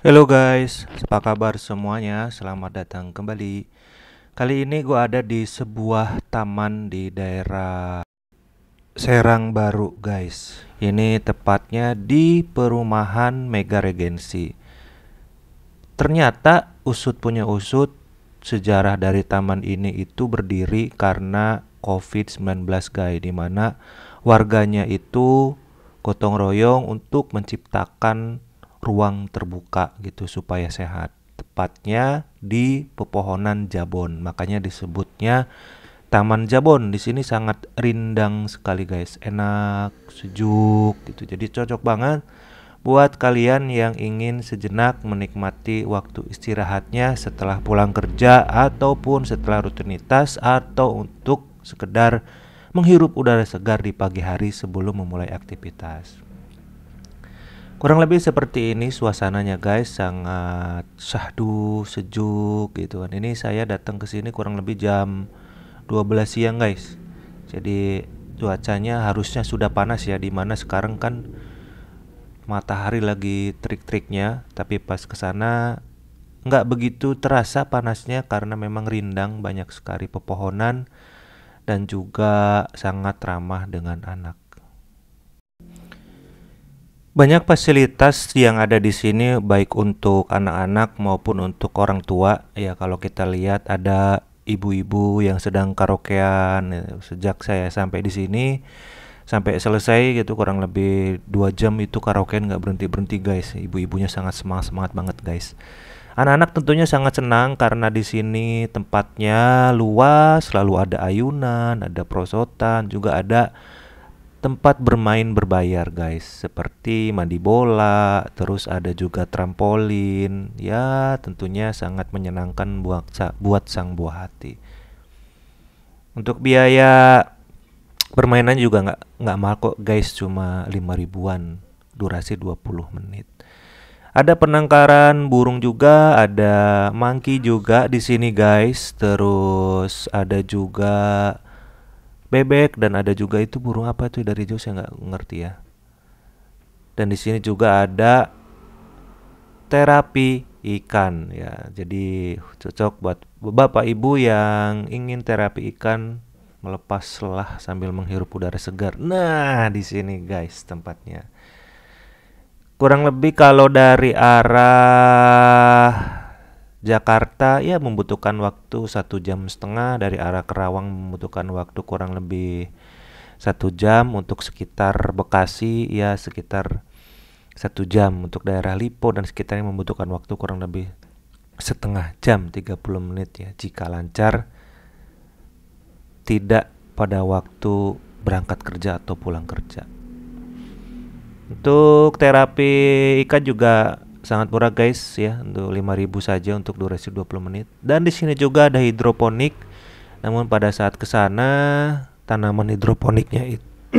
Halo guys, apa kabar semuanya? Selamat datang kembali. Kali ini gue ada di sebuah taman di daerah Serang Baru guys. Ini tepatnya di perumahan Mega Regency. Ternyata usut punya usut sejarah dari taman ini itu berdiri karena COVID-19 guys di mana warganya itu gotong royong untuk menciptakan ruang terbuka gitu supaya sehat. Tepatnya di pepohonan Jabon, makanya disebutnya Taman Jabon di sini sangat rindang sekali guys, enak, sejuk gitu. Jadi cocok banget buat kalian yang ingin sejenak menikmati waktu istirahatnya setelah pulang kerja ataupun setelah rutinitas atau untuk sekedar menghirup udara segar di pagi hari sebelum memulai aktivitas kurang lebih seperti ini suasananya guys sangat syahdu sejuk gitu kan ini saya datang ke sini kurang lebih jam 12 siang guys jadi cuacanya harusnya sudah panas ya dimana sekarang kan matahari lagi trik-triknya tapi pas ke sana nggak begitu terasa panasnya karena memang rindang banyak sekali pepohonan dan juga sangat ramah dengan anak banyak fasilitas yang ada di sini baik untuk anak-anak maupun untuk orang tua. Ya kalau kita lihat ada ibu-ibu yang sedang karaokean ya, sejak saya sampai di sini sampai selesai gitu kurang lebih dua jam itu karaokean nggak berhenti berhenti guys. Ibu-ibunya sangat semangat semangat banget guys. Anak-anak tentunya sangat senang karena di sini tempatnya luas, selalu ada ayunan, ada prosotan, juga ada tempat bermain berbayar guys seperti mandi bola terus ada juga trampolin ya tentunya sangat menyenangkan buat buat sang buah hati untuk biaya permainan juga nggak nggak mahal kok guys cuma 5 ribuan durasi 20 menit ada penangkaran burung juga, ada monkey juga di sini guys. Terus ada juga bebek dan ada juga itu burung apa itu dari jauh saya nggak ngerti ya dan di sini juga ada terapi ikan ya jadi uh, cocok buat bapak ibu yang ingin terapi ikan melepas lelah sambil menghirup udara segar nah di sini guys tempatnya kurang lebih kalau dari arah Jakarta ya membutuhkan waktu satu jam setengah dari arah Kerawang membutuhkan waktu kurang lebih satu jam untuk sekitar Bekasi ya sekitar satu jam untuk daerah Lipo dan sekitarnya membutuhkan waktu kurang lebih setengah jam 30 menit ya jika lancar tidak pada waktu berangkat kerja atau pulang kerja untuk terapi ikan juga sangat murah guys ya untuk 5000 saja untuk durasi 20 menit. Dan di sini juga ada hidroponik. Namun pada saat ke sana tanaman hidroponiknya itu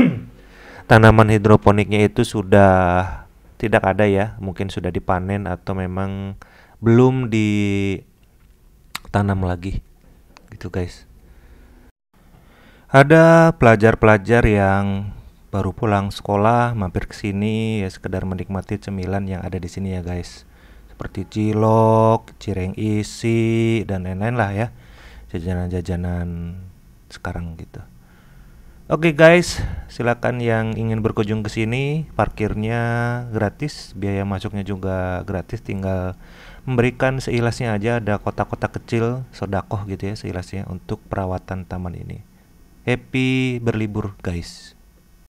tanaman hidroponiknya itu sudah tidak ada ya, mungkin sudah dipanen atau memang belum ditanam lagi. Gitu guys. Ada pelajar-pelajar yang baru pulang sekolah mampir ke sini ya sekedar menikmati cemilan yang ada di sini ya guys seperti cilok, cireng isi dan lain-lain lah ya jajanan-jajanan sekarang gitu. Oke okay guys, silakan yang ingin berkunjung ke sini, parkirnya gratis, biaya masuknya juga gratis, tinggal memberikan seilasnya aja ada kotak-kotak kecil sodakoh gitu ya seilasnya untuk perawatan taman ini. Happy berlibur guys.